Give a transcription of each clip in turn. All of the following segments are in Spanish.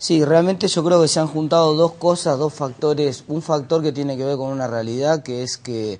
Sí, realmente yo creo que se han juntado dos cosas, dos factores. Un factor que tiene que ver con una realidad, que es que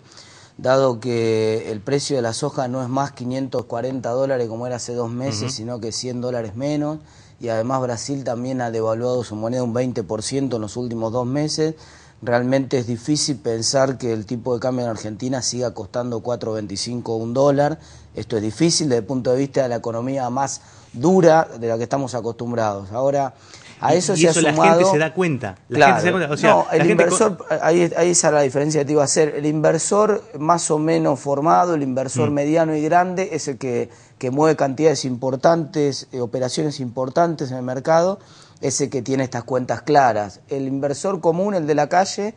dado que el precio de la soja no es más 540 dólares como era hace dos meses, sino que 100 dólares menos, y además Brasil también ha devaluado su moneda un 20% en los últimos dos meses, realmente es difícil pensar que el tipo de cambio en Argentina siga costando 4.25 un dólar. Esto es difícil desde el punto de vista de la economía más dura de la que estamos acostumbrados. Ahora, a eso, se la gente se da cuenta. La gente no, el inversor, ahí, ahí esa la diferencia que te iba a hacer. El inversor más o menos formado, el inversor mm. mediano y grande, es el que, que mueve cantidades importantes, eh, operaciones importantes en el mercado, es el que tiene estas cuentas claras. El inversor común, el de la calle,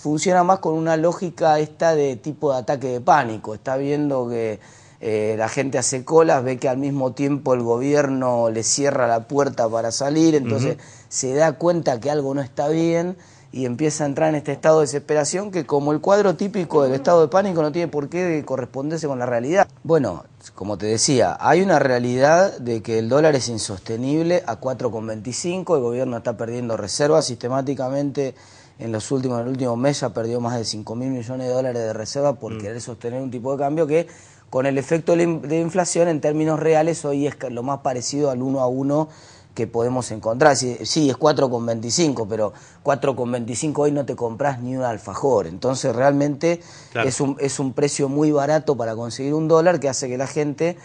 funciona más con una lógica esta de tipo de ataque de pánico. Está viendo que eh, la gente hace colas, ve que al mismo tiempo el gobierno le cierra la puerta para salir, entonces se da cuenta que algo no está bien y empieza a entrar en este estado de desesperación que como el cuadro típico del estado de pánico no tiene por qué corresponderse con la realidad. Bueno, como te decía, hay una realidad de que el dólar es insostenible a 4,25, el gobierno está perdiendo reservas sistemáticamente en los últimos, en el último mes ya perdió más de 5 mil millones de dólares de reserva por mm. querer sostener un tipo de cambio que con el efecto de inflación en términos reales hoy es lo más parecido al 1 a 1 que podemos encontrar. Sí, es 4,25, pero 4,25 hoy no te compras ni un alfajor. Entonces realmente es, un, es un precio muy barato para conseguir un dólar que hace que la gente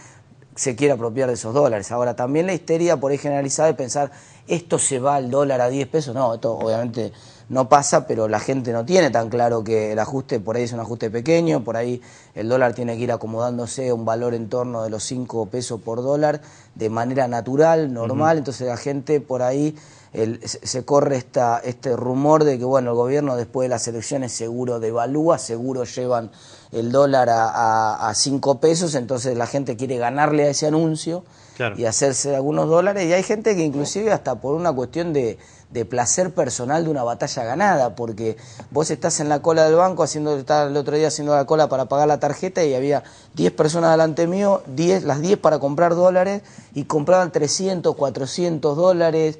se quiera apropiar de esos dólares. Ahora, también la histeria por ahí generalizada de pensar, esto se va al dólar a 10 pesos. No, esto obviamente no pasa, pero la gente no tiene tan claro que el ajuste por ahí es un ajuste pequeño, por ahí el dólar tiene que ir acomodándose a un valor en torno de los 5 pesos por dólar de manera natural, normal, entonces la gente por ahí se corre esta, este rumor de que bueno, el gobierno después de las elecciones seguro devalúa, seguro llevan el dólar a, 5 pesos, entonces la gente quiere ganarle a ese anuncio y hacerse algunos dólares y hay gente que inclusive hasta por una cuestión de de placer personal de una batalla ganada, porque vos estás en la cola del banco, haciendo, el otro día haciendo la cola para pagar la tarjeta y había 10 personas delante mío, 10, las 10 para comprar dólares y compraban 300, 400 dólares,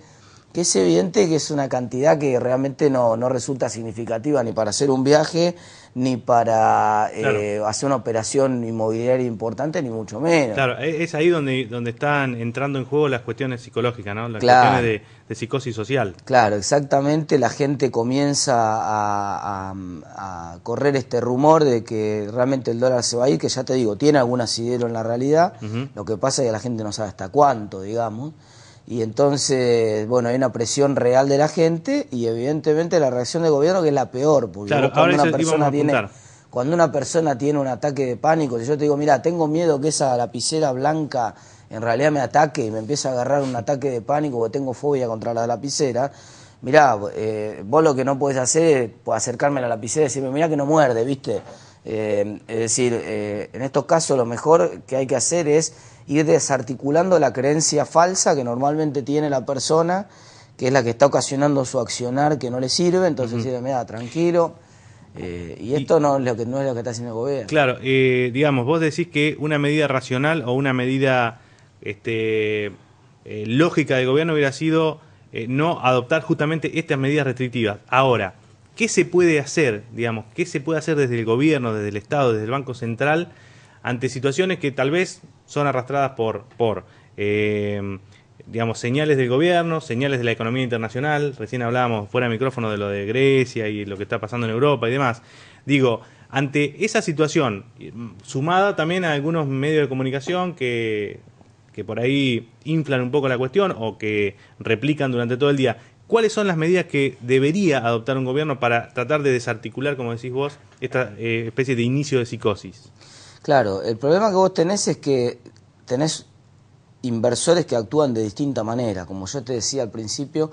que es evidente que es una cantidad que realmente no, no resulta significativa ni para hacer un viaje, ni para eh, hacer una operación inmobiliaria importante, ni mucho menos. Claro, e-, es ahí donde, están entrando en juego las cuestiones psicológicas, ¿no? Las cuestiones de, psicosis social. Claro, exactamente. La gente comienza a, correr este rumor de que realmente el dólar se va a ir, que ya te digo, tiene algún asidero en la realidad. Lo que pasa es que la gente no sabe hasta cuánto, digamos y entonces, bueno, hay una presión real de la gente y evidentemente la reacción del gobierno que es la peor, porque cuando una persona tiene cuando una persona tiene un ataque de pánico, si yo te digo, mira, tengo miedo que esa lapicera blanca en realidad me ataque y me empiece a agarrar un ataque de pánico porque tengo fobia contra la lapicera, mira eh, vos lo que no puedes hacer es acercarme a la lapicera y decirme, mira que no muerde, ¿viste? Eh, es decir, eh, en estos casos lo mejor que hay que hacer es ir desarticulando la creencia falsa que normalmente tiene la persona, que es la que está ocasionando su accionar que no le sirve, entonces uh me dice, mira, tranquilo. Eh, y esto no, es lo que, no es lo que está haciendo el gobierno. Claro, eh, digamos, vos decís que una medida racional o una medida este, eh, lógica del gobierno hubiera sido no adoptar justamente estas medidas restrictivas. Ahora, ¿qué se puede hacer, digamos, qué se puede hacer desde el gobierno, desde el Estado, desde el Banco Central, ante situaciones que tal vez son arrastradas por, por eh, digamos, señales del gobierno, señales de la economía internacional. Recién hablábamos fuera de micrófono de lo de Grecia y lo que está pasando en Europa y demás. Digo, ante esa situación, mm, sumada también a algunos medios de comunicación que, que por ahí inflan un poco la cuestión o que replican durante todo el día, ¿cuáles son las medidas que debería adoptar un gobierno para tratar de desarticular, como decís vos, esta eh, especie de inicio de psicosis? Claro, el problema que vos tenés es que tenés inversores que actúan de distinta manera. Como yo te decía al principio,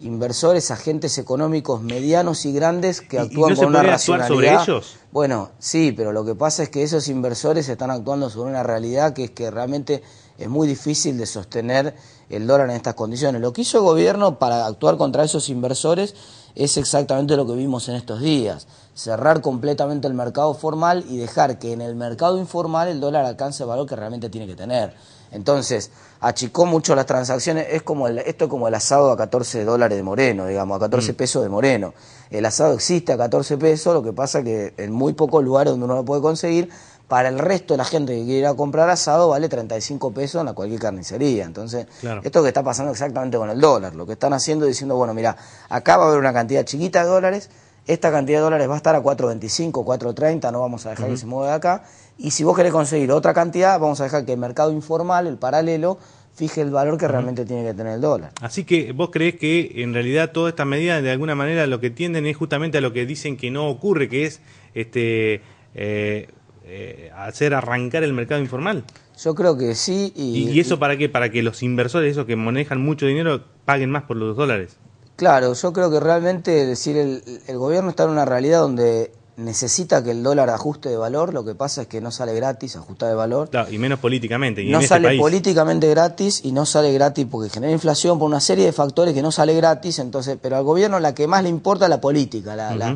inversores, agentes económicos medianos y grandes que actúan ¿Y no con una racionalidad. sobre ellos? Bueno, sí, pero lo que pasa es que esos inversores están actuando sobre una realidad que es que realmente es muy difícil de sostener el dólar en estas condiciones. Lo que hizo el gobierno para actuar contra esos inversores es exactamente lo que vimos en estos días. Cerrar completamente el mercado formal y dejar que en el mercado informal el dólar alcance el valor que realmente tiene que tener. Entonces, achicó mucho las transacciones. Es como esto es como el asado a 14 dólares de Moreno, digamos, a 14 mm. pesos de Moreno. El asado existe a 14 pesos, lo que pasa que en muy pocos lugares donde uno lo puede conseguir, para el resto de la gente que quiera comprar asado vale 35 pesos en la cualquier carnicería. Entonces, es esto que está pasando exactamente con el dólar, lo que están haciendo es diciendo, bueno, mira, acá va a haber una cantidad chiquita de dólares, esta cantidad de dólares va a estar a 4.25, 4.30, no vamos a dejar que se mueva de acá, y si vos querés conseguir otra cantidad, vamos a dejar que el mercado informal, el paralelo, fije el valor que realmente tiene que tener el dólar. Así que vos creés que en realidad todas estas medidas de alguna manera lo que tienden es justamente a lo que dicen que no ocurre, que es este eh, eh, hacer arrancar el mercado informal. Yo creo que sí. Y, ¿Y, eso para qué? Para que los inversores, esos que manejan mucho dinero, paguen más por los dólares. Claro, yo creo que realmente, decir, el, gobierno está en una realidad donde necesita que el dólar ajuste de valor, lo que pasa es que no sale gratis ajustar de valor. Claro, y menos políticamente. no este sale políticamente gratis y no sale gratis porque genera inflación por una serie de factores que no sale gratis, entonces, pero al gobierno la que más le importa es la política.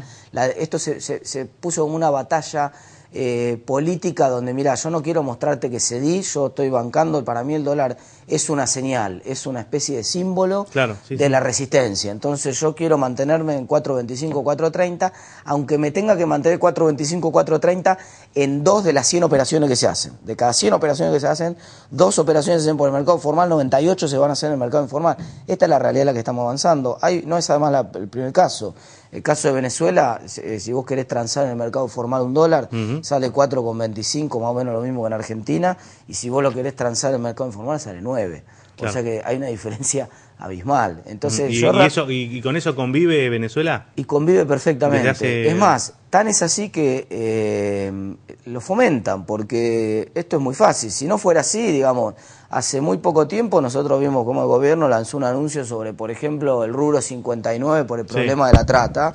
esto se, se puso como una batalla eh, política donde, mira, yo no quiero mostrarte que cedí, yo estoy bancando, para mí el dólar es una señal, es una especie de símbolo de la resistencia. Entonces yo quiero mantenerme en 4.25, 4.30, aunque me tenga que mantener 4.25, 4.30 en dos de las 100 operaciones que se hacen. De cada 100 operaciones que se hacen, dos operaciones se hacen por el mercado formal, 98 se van a hacer en el mercado informal. Esta es la realidad en la que estamos avanzando. no es además el primer caso. El caso de Venezuela, eh, si vos querés transar en el mercado formal un dólar, sale cuatro sale 4,25, más o menos lo mismo que en Argentina, y si vos lo querés transar en el mercado informal, sale 9. O sea que hay una diferencia abismal. Entonces, ¿Y, con eso convive Venezuela? Y convive perfectamente. Es más, tan es así que eh, lo fomentan, porque esto es muy fácil. Si no fuera así, digamos, hace muy poco tiempo nosotros vimos cómo el gobierno lanzó un anuncio sobre, por ejemplo, el rubro 59 por el problema de la trata.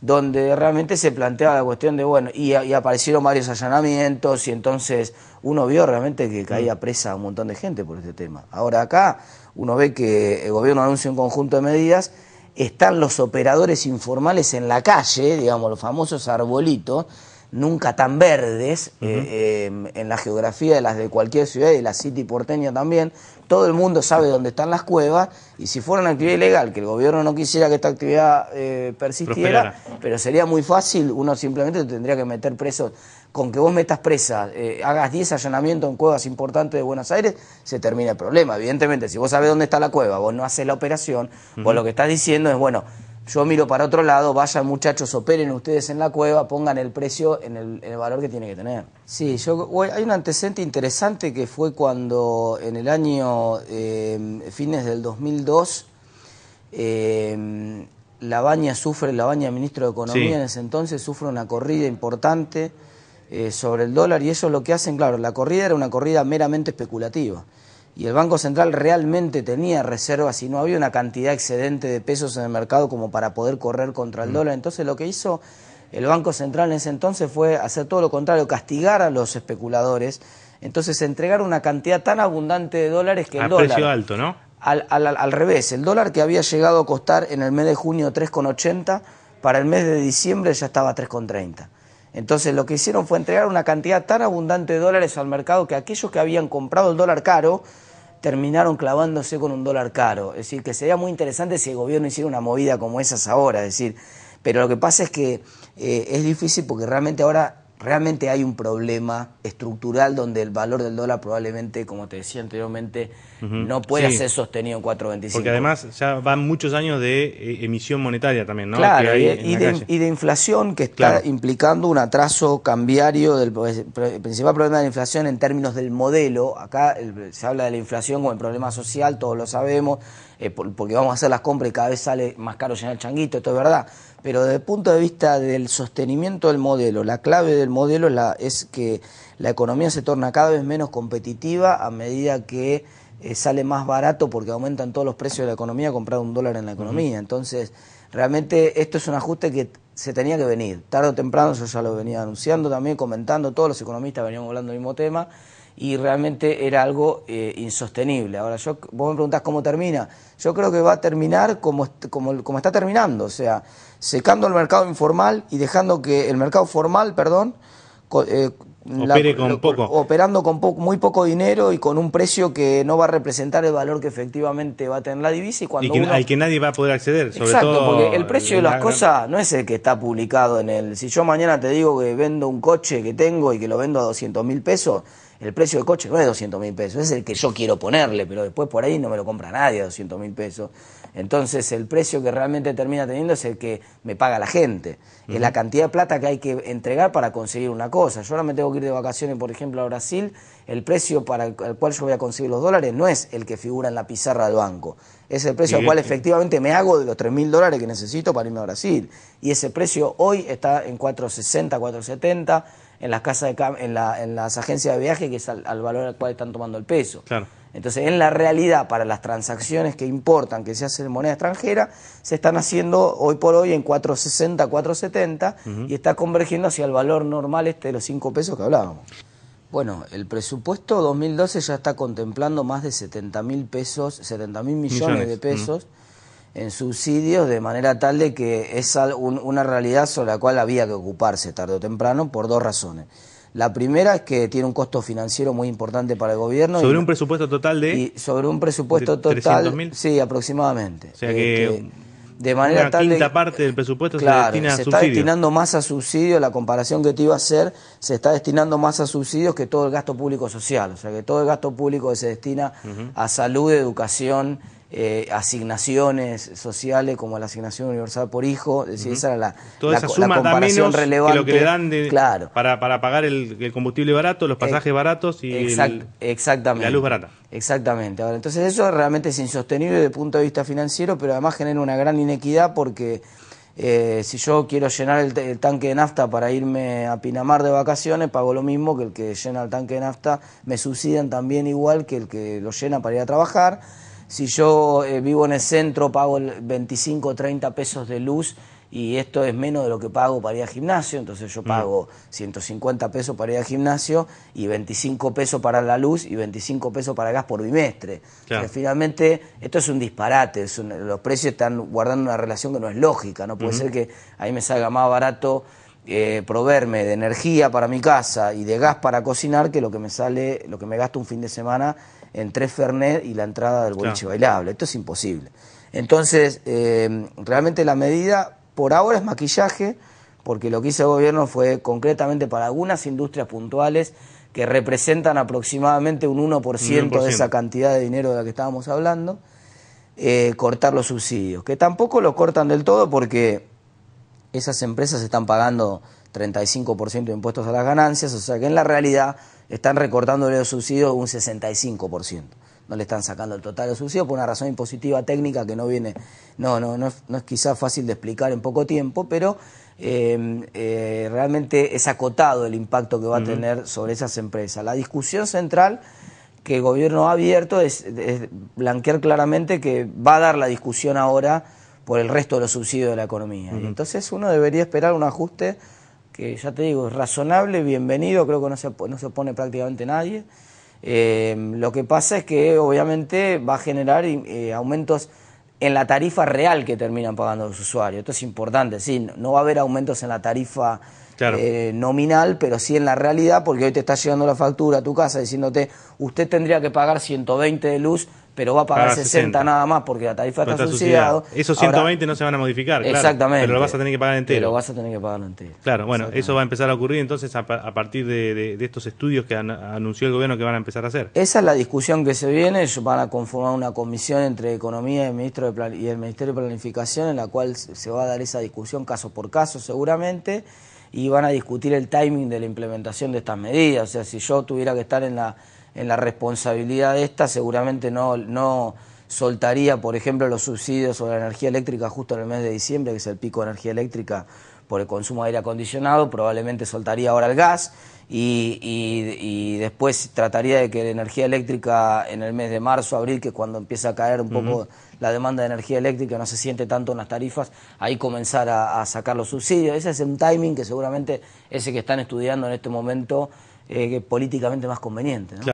donde realmente se planteaba la cuestión de, bueno, y, y, aparecieron varios allanamientos y entonces uno vio realmente que caía mm. presa un montón de gente por este tema. Ahora acá uno ve que el gobierno anuncia un conjunto de medidas, están los operadores informales en la calle, digamos, los famosos arbolitos, nunca tan verdes, eh, eh, en la geografía de las de cualquier ciudad y de la City porteña también, todo el mundo sabe dónde están las cuevas, y si fuera una actividad ilegal, que el gobierno no quisiera que esta actividad eh, persistiera, pero sería muy fácil, uno simplemente tendría que meter presos con que vos metas presa, eh, hagas 10 allanamientos en cuevas importantes de Buenos Aires, se termina el problema. Evidentemente, si vos sabés dónde está la cueva, vos no haces la operación, O vos lo que estás diciendo es, bueno, yo miro para otro lado, vayan muchachos, operen ustedes en la cueva, pongan el precio en el, valor que tiene que tener. Sí, yo, hay un antecedente interesante que fue cuando en el año eh, fines del 2002, la baña sufre, la baña ministro de Economía en ese entonces sufre una corrida importante eh, sobre el dólar y eso es lo que hacen, claro, la corrida era una corrida meramente especulativa y el Banco Central realmente tenía reservas y no había una cantidad excedente de pesos en el mercado como para poder correr contra el mm. dólar. Entonces lo que hizo el Banco Central en ese entonces fue hacer todo lo contrario, castigar a los especuladores. Entonces entregar una cantidad tan abundante de dólares que el dólar... precio alto, ¿no? Al, al, revés, el dólar que había llegado a costar en el mes de junio 3,80, para el mes de diciembre ya estaba 3,30. Entonces lo que hicieron fue entregar una cantidad tan abundante de dólares al mercado que aquellos que habían comprado el dólar caro terminaron clavándose con un dólar caro. Es decir, que sería muy interesante si el gobierno hiciera una movida como esas ahora. Es decir, pero lo que pasa es que eh, es difícil porque realmente ahora realmente hay un problema estructural donde el valor del dólar probablemente, como te decía anteriormente, no puede ser sostenido en 4.25. Porque además ya van muchos años de eh, emisión monetaria también, ¿no? Claro, y, de, inflación que está implicando un atraso cambiario del pues, el principal problema de la inflación en términos del modelo. Acá se habla de la inflación como el problema social, todos lo sabemos, eh, porque vamos a hacer las compras y cada vez sale más caro llenar el changuito, esto es verdad pero desde el punto de vista del sostenimiento del modelo, la clave del modelo es, que la economía se torna cada vez menos competitiva a medida que eh, sale más barato porque aumentan todos los precios de la economía comprar un dólar en la economía. Entonces, realmente esto es un ajuste que se tenía que venir. Tarde o temprano, yo ya lo venía anunciando también, comentando, todos los economistas veníamos hablando del mismo tema y realmente era algo eh, insostenible. Ahora, yo, vos me preguntás cómo termina. Yo creo que va a terminar como, como, como está terminando, o sea, secando el mercado informal y dejando que el mercado formal, perdón, eh, poco. Operando con muy poco dinero y con un precio que no va a representar el valor que efectivamente va a tener la divisa. Y, cuando al que nadie va a poder acceder, sobre Exacto, porque el precio de las cosas no es el que está publicado en el... Si yo mañana te digo que vendo un coche que tengo y que lo vendo a 200 mil pesos el precio del coche no es 200 mil pesos, es el que yo quiero ponerle, pero después por ahí no me lo compra nadie a 200 mil pesos. Entonces el precio que realmente termina teniendo es el que me paga la gente, es la cantidad de plata que hay que entregar para conseguir una cosa. Yo ahora me tengo que ir de vacaciones, por ejemplo, a Brasil, el precio para el cual yo voy a conseguir los dólares no es el que figura en la pizarra del banco, es el precio al cual efectivamente me hago de los 3 mil dólares que necesito para irme a Brasil. Y ese precio hoy está en 460, 470 en las casas de en, las agencias de viaje, que es al, valor al cual están tomando el peso. Entonces, en la realidad, para las transacciones que importan, que se hacen en moneda extranjera, se están haciendo hoy por hoy en 460, 470 y está convergiendo hacia el valor normal este de los 5 pesos que hablábamos. Bueno, el presupuesto 2012 ya está contemplando más de 70 mil pesos, 70 mil millones, de pesos en subsidios de manera tal de que es una realidad sobre la cual había que ocuparse tarde o temprano por dos razones. La primera es que tiene un costo financiero muy importante para el gobierno. Sobre un presupuesto total de... Y sobre un presupuesto total... sí, aproximadamente. O sea que, este, de manera tal quinta parte del presupuesto se está destinando más a subsidios, la comparación que te iba a hacer, se está destinando más a subsidios que todo el gasto público social, o sea que todo el gasto público se destina a salud, educación, eh, asignaciones sociales como la asignación universal por hijo, es decir, esa era la, comparación relevante. claro. para, para pagar el, combustible barato, los eh, pasajes baratos y la luz barata. Exactamente. Ahora, entonces eso realmente es insostenible desde el punto de vista financiero, pero además genera una gran inequidad porque eh, si yo quiero llenar el, el, tanque de nafta para irme a Pinamar de vacaciones, pago lo mismo que el que llena el tanque de nafta, me subsidian también igual que el que lo llena para ir a trabajar si yo eh, vivo en el centro, pago 25 o 30 pesos de luz y esto es menos de lo que pago para ir al gimnasio, entonces yo mm. pago 150 pesos para ir al gimnasio y 25 pesos para la luz y 25 pesos para gas por bimestre. finalmente esto es un disparate, los precios están guardando una relación que no es lógica, no puede ser que ahí me salga más barato eh, proveerme de energía para mi casa y de gas para cocinar que lo que me sale, lo que me gasto un fin de semana en tres Fernet y la entrada del boliche bailable. Esto es imposible. Entonces, eh, realmente la medida por ahora es maquillaje, porque lo que hizo el gobierno fue concretamente para algunas industrias puntuales que representan aproximadamente un 1%, de esa cantidad de dinero de la que estábamos hablando, eh, cortar los subsidios, que tampoco lo cortan del todo porque esas empresas están pagando 35% de impuestos a las ganancias, o sea que en la realidad están recortándole los subsidios un 65%. No le están sacando el total de subsidio por una razón impositiva técnica que no viene, no, no, no, es quizás fácil de explicar en poco tiempo, pero eh, eh, realmente es acotado el impacto que va a tener sobre esas empresas. La discusión central que el gobierno ha abierto es blanquear claramente que va a dar la discusión ahora por el resto de los subsidios de la economía. entonces uno debería esperar un ajuste que ya te digo, es razonable, bienvenido, creo que no se, no se opone prácticamente nadie. Eh, lo que pasa es que obviamente va a generar eh, aumentos en la tarifa real que terminan pagando los usuarios. Esto es importante, sí, no, va a haber aumentos en la tarifa eh, nominal, pero sí en la realidad, porque hoy te está llegando la factura a tu casa diciéndote, usted tendría que pagar 120 de luz pero va a pagar 60, nada más porque la tarifa está, subsidiada. Esos 120 no se van a modificar, pero lo vas a tener que pagar entero. Pero lo vas a tener que pagar entero. Claro, bueno, eso va a empezar a ocurrir entonces a, partir de, estos estudios que anunció el gobierno que van a empezar a hacer. Esa es la discusión que se viene, Ellos van a conformar una comisión entre Economía y ministro de y el Ministerio de Planificación en la cual se va a dar esa discusión caso por caso seguramente y van a discutir el timing de la implementación de estas medidas, o sea, si yo tuviera que estar en la en la responsabilidad de esta, seguramente no, soltaría, por ejemplo, los subsidios sobre la energía eléctrica justo en el mes de diciembre, que es el pico de energía eléctrica por el consumo de aire acondicionado, probablemente soltaría ahora el gas y, después trataría de que la energía eléctrica en el mes de marzo, abril, que es cuando empieza a caer un poco la demanda de energía eléctrica, no se siente tanto en las tarifas, ahí comenzar a, sacar los subsidios. Ese es un timing que seguramente ese que están estudiando en este momento eh, políticamente más conveniente.